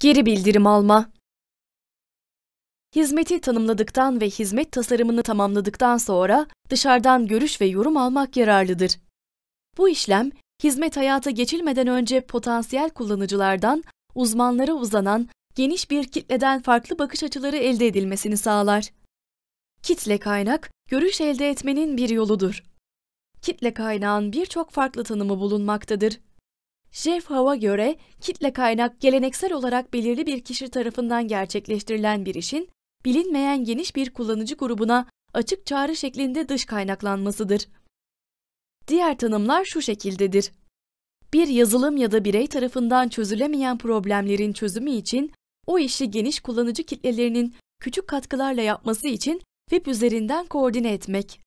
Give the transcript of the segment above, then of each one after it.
Geri bildirim alma. Hizmeti tanımladıktan ve hizmet tasarımını tamamladıktan sonra dışarıdan görüş ve yorum almak yararlıdır. Bu işlem, hizmet hayata geçilmeden önce potansiyel kullanıcılardan uzmanlara uzanan geniş bir kitleden farklı bakış açıları elde edilmesini sağlar. Kitle kaynak, görüş elde etmenin bir yoludur. Kitle kaynağın birçok farklı tanımı bulunmaktadır. Jeff Hava göre kitle kaynak geleneksel olarak belirli bir kişi tarafından gerçekleştirilen bir işin bilinmeyen geniş bir kullanıcı grubuna açık çağrı şeklinde dış kaynaklanmasıdır. Diğer tanımlar şu şekildedir. Bir yazılım ya da birey tarafından çözülemeyen problemlerin çözümü için o işi geniş kullanıcı kitlelerinin küçük katkılarla yapması için web üzerinden koordine etmek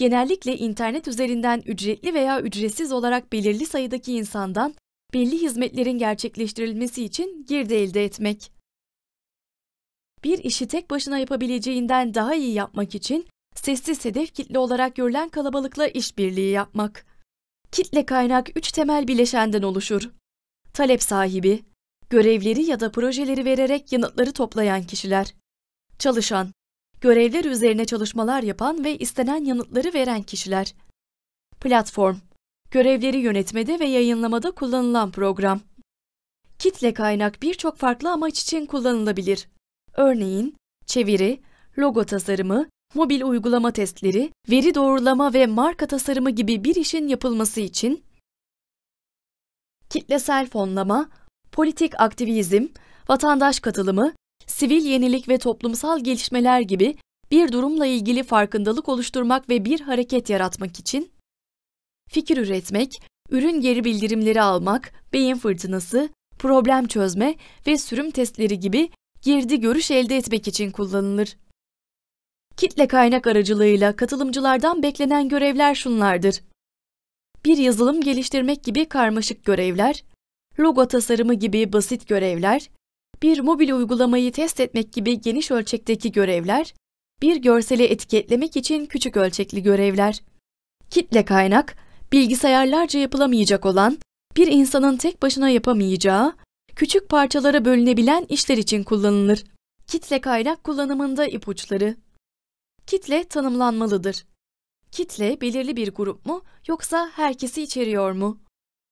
genellikle internet üzerinden ücretli veya ücretsiz olarak belirli sayıdaki insandan belli hizmetlerin gerçekleştirilmesi için girdi elde etmek. Bir işi tek başına yapabileceğinden daha iyi yapmak için sessiz hedef kitle olarak görülen kalabalıkla işbirliği yapmak. Kitle kaynak üç temel bileşenden oluşur. Talep sahibi, görevleri ya da projeleri vererek yanıtları toplayan kişiler. Çalışan, görevler üzerine çalışmalar yapan ve istenen yanıtları veren kişiler. Platform, görevleri yönetmede ve yayınlamada kullanılan program. Kitle kaynak birçok farklı amaç için kullanılabilir. Örneğin, çeviri, logo tasarımı, mobil uygulama testleri, veri doğrulama ve marka tasarımı gibi bir işin yapılması için kitlesel fonlama, politik aktivizm, vatandaş katılımı, sivil yenilik ve toplumsal gelişmeler gibi bir durumla ilgili farkındalık oluşturmak ve bir hareket yaratmak için fikir üretmek, ürün geri bildirimleri almak, beyin fırtınası, problem çözme ve sürüm testleri gibi girdi görüş elde etmek için kullanılır. Kitle kaynak aracılığıyla katılımcılardan beklenen görevler şunlardır. Bir yazılım geliştirmek gibi karmaşık görevler, logo tasarımı gibi basit görevler, bir mobil uygulamayı test etmek gibi geniş ölçekteki görevler, bir görseli etiketlemek için küçük ölçekli görevler. Kitle kaynak, bilgisayarlarca yapılamayacak olan, bir insanın tek başına yapamayacağı, küçük parçalara bölünebilen işler için kullanılır. Kitle kaynak kullanımında ipuçları. Kitle tanımlanmalıdır. Kitle belirli bir grup mu yoksa herkesi içeriyor mu?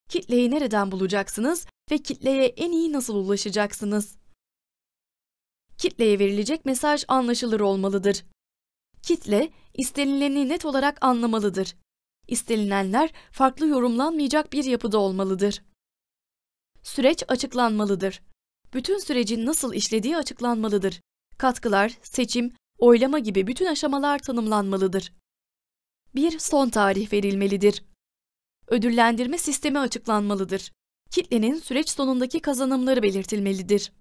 Kitleyi nereden bulacaksınız ve kitleye en iyi nasıl ulaşacaksınız? Kitleye verilecek mesaj anlaşılır olmalıdır. Kitle istenileni net olarak anlamalıdır. İstenilenler farklı yorumlanmayacak bir yapıda olmalıdır. Süreç açıklanmalıdır. Bütün sürecin nasıl işlediği açıklanmalıdır. Katkılar, seçim, oylama gibi bütün aşamalar tanımlanmalıdır. Bir son tarih verilmelidir. Ödüllendirme sistemi açıklanmalıdır kitlenin süreç sonundaki kazanımları belirtilmelidir.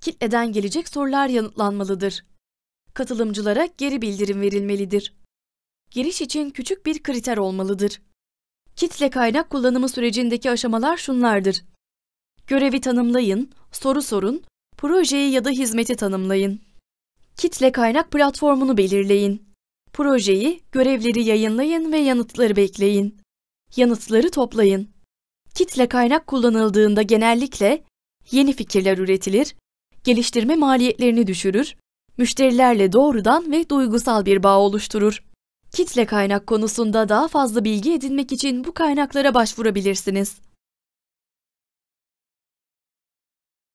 Kitleden gelecek sorular yanıtlanmalıdır. Katılımcılara geri bildirim verilmelidir. Giriş için küçük bir kriter olmalıdır. Kitle kaynak kullanımı sürecindeki aşamalar şunlardır. Görevi tanımlayın, soru sorun, projeyi ya da hizmeti tanımlayın. Kitle kaynak platformunu belirleyin. Projeyi, görevleri yayınlayın ve yanıtları bekleyin. Yanıtları toplayın. Kitle kaynak kullanıldığında genellikle yeni fikirler üretilir, geliştirme maliyetlerini düşürür, müşterilerle doğrudan ve duygusal bir bağ oluşturur. Kitle kaynak konusunda daha fazla bilgi edinmek için bu kaynaklara başvurabilirsiniz.